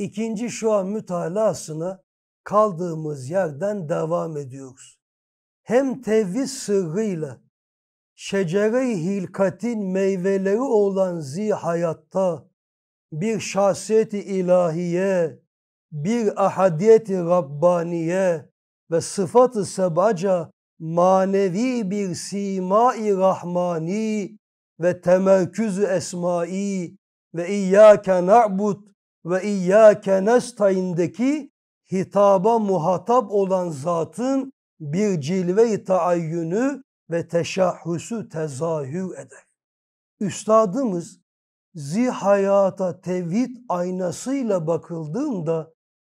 İkinci şu an mütalasına kaldığımız yerden devam ediyoruz. Hem tevhid sırrıyla şecere-i hilkatin meyveleri olan zihayatta bir şahsiyeti ilahiye, bir ahadiyeti rabbaniye ve sıfatı sebaca manevi bir sima-i rahmani ve temerküzü esmai ve iyyâke na'bud ve İyyâke nestaîn'deki hitaba muhatap olan zatın bir cilve-i taayyünü ve teşahhüsü tezahür eder. Üstadımız zihayata tevhid aynasıyla bakıldığında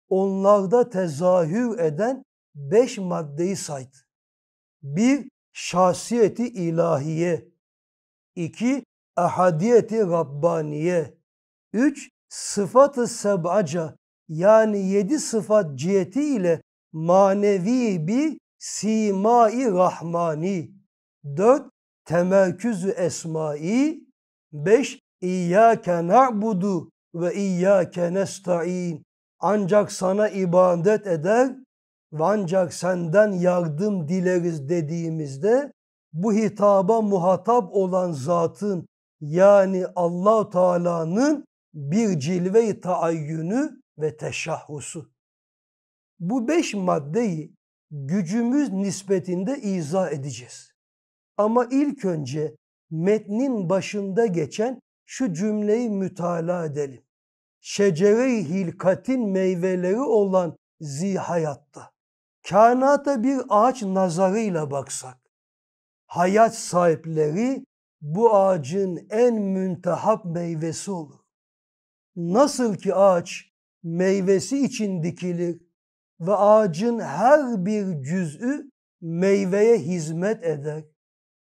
onlarda tezahür eden beş maddeyi saydı. Bir, şahsiyeti ilahiye. iki ahadiyeti rabbaniye. Üç, sıfatı seb'aca yani yedi sıfat cihetiyle manevi bir simai rahmani. Dört, temerküzü esmai. Beş, İyyâke na'budu ve iyyâke nesta'in. Ancak sana ibadet eder ve ancak senden yardım dileriz dediğimizde bu hitaba muhatap olan zatın yani Allah Teala'nın bir cilve-i taayyünü ve teşahhusu. Bu beş maddeyi gücümüz nispetinde izah edeceğiz. Ama ilk önce metnin başında geçen şu cümleyi mütala edelim. Şecere-i hilkatin meyveleri olan zihayatta. Kainata bir ağaç nazarıyla baksak, hayat sahipleri bu ağacın en müntehap meyvesi olur. Nasıl ki ağaç meyvesi için dikilir ve ağacın her bir cüz'ü meyveye hizmet eder.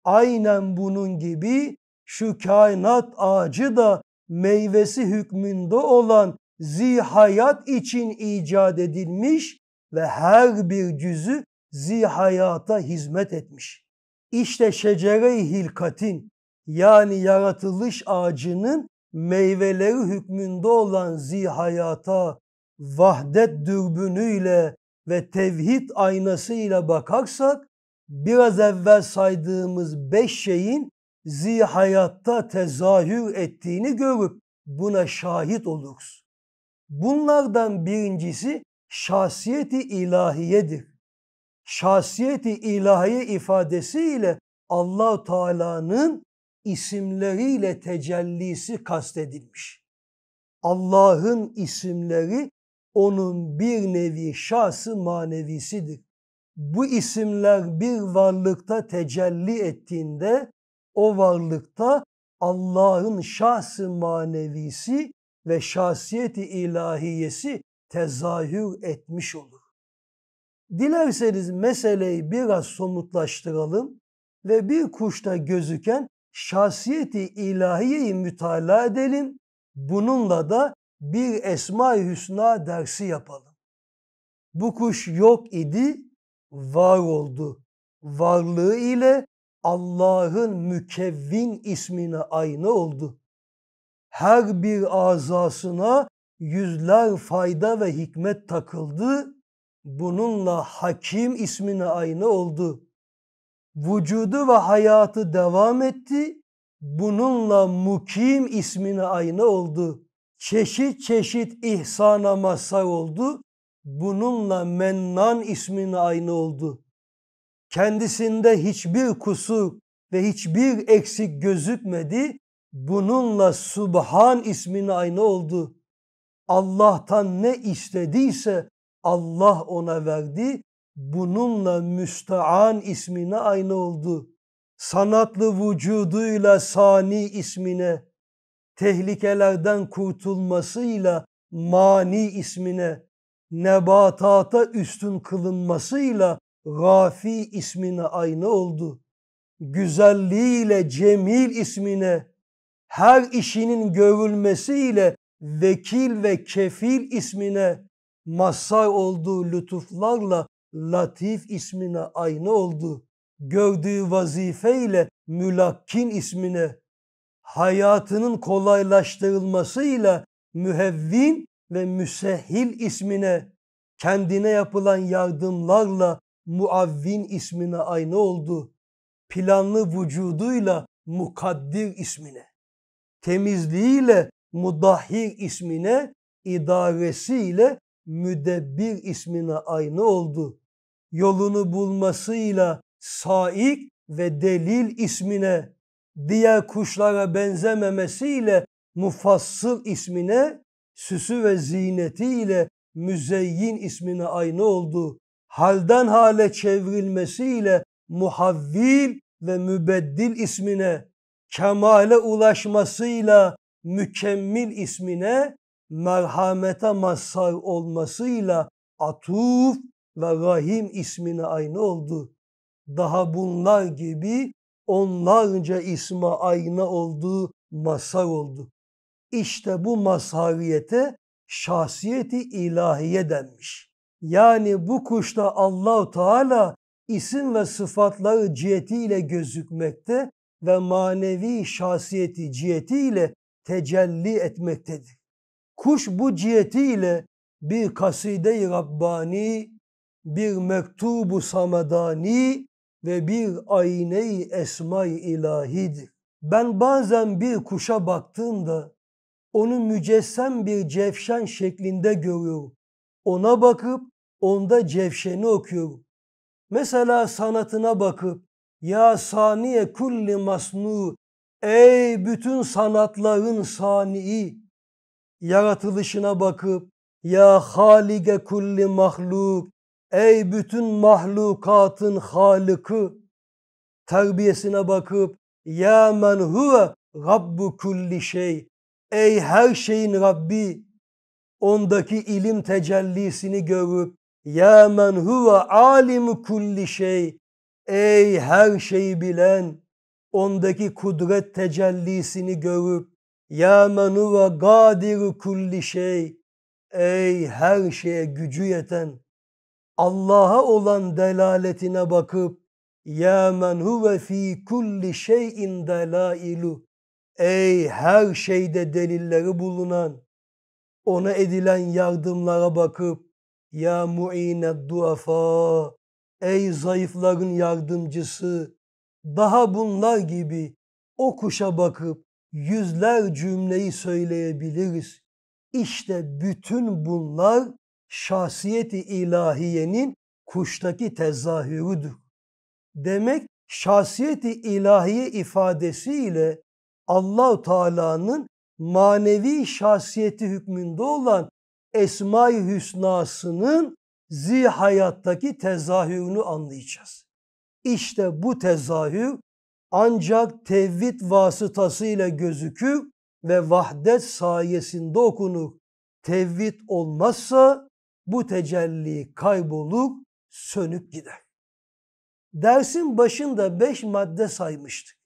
Aynen bunun gibi şu kainat ağacı da meyvesi hükmünde olan zihayat için icat edilmiş ve her bir cüzü zihayata hizmet etmiş. İşte şecere-i hilkatin yani yaratılış ağacının meyveleri hükmünde olan zihayata vahdet dürbünüyle ve tevhid aynasıyla bakarsak biraz evvel saydığımız beş şeyin zihayatta tezahür ettiğini görüp buna şahit oluruz. Bunlardan birincisi şahsiyeti ilahiyedir. Şahsiyeti ilahiye ifadesiyle Allahu Teala'nın isimleriyle tecellisi kastedilmiş. Allah'ın isimleri onun bir nevi şahsı manevisidir. Bu isimler bir varlıkta tecelli ettiğinde o varlıkta Allah'ın şahsı manevisi ve şahsiyeti ilahiyesi tezahür etmiş olur. Dilerseniz meseleyi biraz somutlaştıralım ve bir kuşta gözüken şahsiyeti ilahiyeyi mütalaa edelim. Bununla da bir Esma-i Hüsna dersi yapalım. Bu kuş yok idi, var oldu. Varlığı ile Allah'ın mükevvin ismine aynı oldu. Her bir azasına yüzler fayda ve hikmet takıldı. Bununla hakim ismine aynı oldu vücudu ve hayatı devam etti. Bununla mukim ismine aynı oldu. Çeşit çeşit ihsana mazhar oldu. Bununla mennan ismine aynı oldu. Kendisinde hiçbir kusur ve hiçbir eksik gözükmedi. Bununla Subhan ismine aynı oldu. Allah'tan ne istediyse Allah ona verdi bununla müstaan ismine aynı oldu. Sanatlı vücuduyla sani ismine, tehlikelerden kurtulmasıyla mani ismine, nebatata üstün kılınmasıyla Rafi ismine aynı oldu. Güzelliğiyle Cemil ismine, her işinin görülmesiyle Vekil ve Kefil ismine masay olduğu lütuflarla Latif ismine aynı oldu. Gördüğü vazifeyle Mülakkin ismine hayatının kolaylaştırılmasıyla Mühevvin ve müsehil ismine kendine yapılan yardımlarla Muavvin ismine aynı oldu. Planlı vücuduyla Mukaddir ismine, temizliğiyle Mudahhir ismine, idaresiyle Müdebbir ismine aynı oldu yolunu bulmasıyla saik ve delil ismine, diğer kuşlara benzememesiyle mufassıl ismine, süsü ve ziynetiyle müzeyyin ismine aynı oldu. Halden hale çevrilmesiyle muhavvil ve mübeddil ismine, kemale ulaşmasıyla mükemmil ismine, merhamete mazhar olmasıyla atuf ve Rahim ismine aynı oldu. Daha bunlar gibi onlarca isme aynı olduğu mazhar oldu. İşte bu mazhariyete şahsiyeti ilahiye denmiş. Yani bu kuşta Allahu Teala isim ve sıfatları cihetiyle gözükmekte ve manevi şahsiyeti cihetiyle tecelli etmektedir. Kuş bu cihetiyle bir kaside-i Rabbani bir mektubu samadani ve bir ayneyi i esma-i ilahidir. Ben bazen bir kuşa baktığımda onu mücessem bir cevşen şeklinde görüyorum. Ona bakıp onda cevşeni okuyorum. Mesela sanatına bakıp ya saniye kulli masnu ey bütün sanatların sani'i yaratılışına bakıp ya halige kulli mahluk Ey bütün mahlukatın halıkı terbiyesine bakıp ya men huve rabbu kulli şey ey her şeyin Rabbi ondaki ilim tecellisini görüp ya men huve alimu kulli şey ey her şeyi bilen ondaki kudret tecellisini görüp ya men huve gadiru kulli şey ey her şeye gücü yeten Allah'a olan delaletine bakıp ya men huve fi kulli şeyin delailu Ey her şeyde delilleri bulunan ona edilen yardımlara bakıp ya muine duafa Ey zayıfların yardımcısı daha bunlar gibi o kuşa bakıp yüzler cümleyi söyleyebiliriz. İşte bütün bunlar şahsiyeti ilahiyenin kuştaki tezahürüdür. Demek şahsiyeti ilahiye ifadesiyle Allahu Teala'nın manevi şahsiyeti hükmünde olan Esma-i Hüsna'sının zihayattaki tezahürünü anlayacağız. İşte bu tezahür ancak tevhid vasıtasıyla gözükür ve vahdet sayesinde okunur. Tevhid olmazsa bu tecelli kaybolur, sönüp gider. Dersin başında beş madde saymıştık.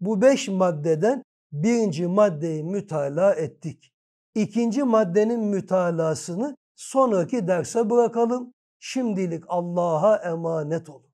Bu beş maddeden birinci maddeyi mütalaa ettik. İkinci maddenin mütalasını sonraki derse bırakalım. Şimdilik Allah'a emanet olun.